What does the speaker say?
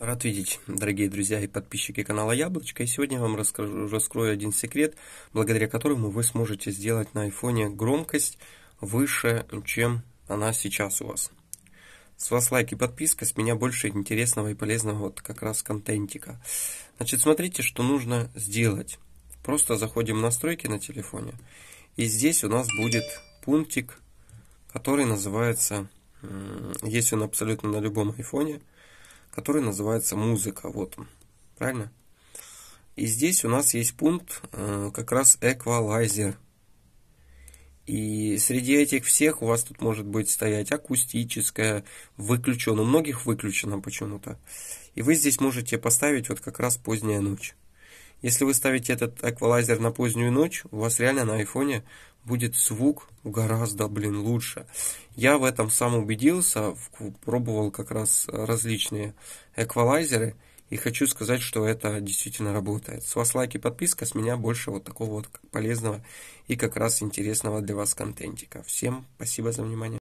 Рад видеть, дорогие друзья и подписчики канала Яблочко. И сегодня я вам расскажу, раскрою один секрет, благодаря которому вы сможете сделать на айфоне громкость выше, чем она сейчас у вас. С вас лайк и подписка, с меня больше интересного и полезного вот как раз контентика. Значит, смотрите, что нужно сделать. Просто заходим в настройки на телефоне. И здесь у нас будет пунктик, который называется, есть он абсолютно на любом айфоне, который называется музыка. Вот он. Правильно? И здесь у нас есть пункт э, как раз эквалайзер. И среди этих всех у вас тут может быть стоять акустическая, выключена, У многих выключено почему-то. И вы здесь можете поставить вот как раз поздняя ночь. Если вы ставите этот эквалайзер на позднюю ночь, у вас реально на айфоне будет звук гораздо, блин, лучше. Я в этом сам убедился, пробовал как раз различные эквалайзеры, и хочу сказать, что это действительно работает. С вас лайки, подписка, с меня больше вот такого вот полезного и как раз интересного для вас контентика. Всем спасибо за внимание.